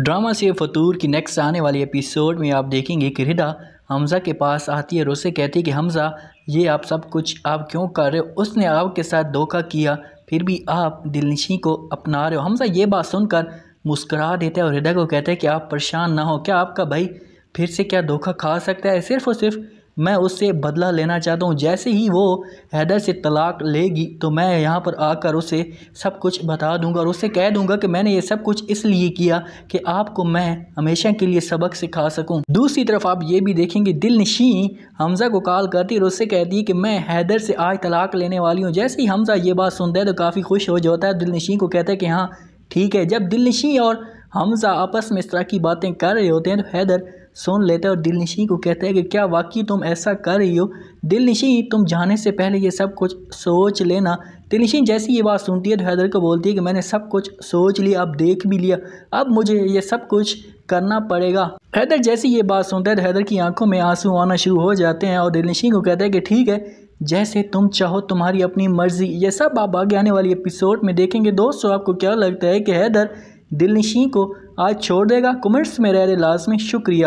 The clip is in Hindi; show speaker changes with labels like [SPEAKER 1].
[SPEAKER 1] ड्रामा से फतूर की नेक्स्ट आने वाली एपिसोड में आप देखेंगे कि रिदा हमज़ा के पास आती है और उसे कहती है कि हमज़ा ये आप सब कुछ आप क्यों कर रहे हो उसने आपके साथ धोखा किया फिर भी आप दिलनशी को अपना रहे हो हमज़ा ये बात सुनकर मुस्करा देता है और हृदय को कहता है कि आप परेशान ना हो क्या आपका भाई फिर से क्या धोखा खा सकता है सिर्फ़ और सिर्फ़ मैं उससे बदला लेना चाहता हूँ जैसे ही वो हैदर से तलाक़ लेगी तो मैं यहाँ पर आकर उसे सब कुछ बता दूँगा और उससे कह दूँगा कि मैंने ये सब कुछ इसलिए किया कि आपको मैं हमेशा के लिए सबक सिखा सकूँ दूसरी तरफ आप ये भी देखेंगे दिल नशी हमज़ा को कॉल करती है और उससे कहती है कि मैं हैदर से आज तलाक़ लेने वाली हूँ जैसे ही हमज़ा ये बात सुनता है तो काफ़ी खुश हो जाता है दिल नशी को कहता है कि हाँ ठीक है जब दिल नशी और हमज़ा आपस में इस तरह की बातें कर रहे होते हैं तो हैदर सुन लेते हैं और दिलनिशी को कहते हैं कि क्या वाकई तुम ऐसा कर रही हो दिलनिशी तुम जाने से पहले ये सब कुछ सोच लेना दिलनिशी जैसी ये बात सुनती है तो हैदर को बोलती है कि मैंने सब कुछ सोच लिया अब देख भी लिया अब मुझे ये सब कुछ करना पड़ेगा हैदर जैसी ये बात सुनता है तो हैदर की आंखों में आंसू आना शुरू हो जाते हैं और दिलनिशी को कहते हैं कि ठीक है जैसे तुम चाहो तुम्हारी अपनी मर्जी ये सब आप आगे आने वाली एपिसोड में देखेंगे दोस्तों आपको क्या लगता है कि हैदर दिलनिशी को आज छोड़ देगा कमेंट्स में रह रहे लाजमी शुक्रिया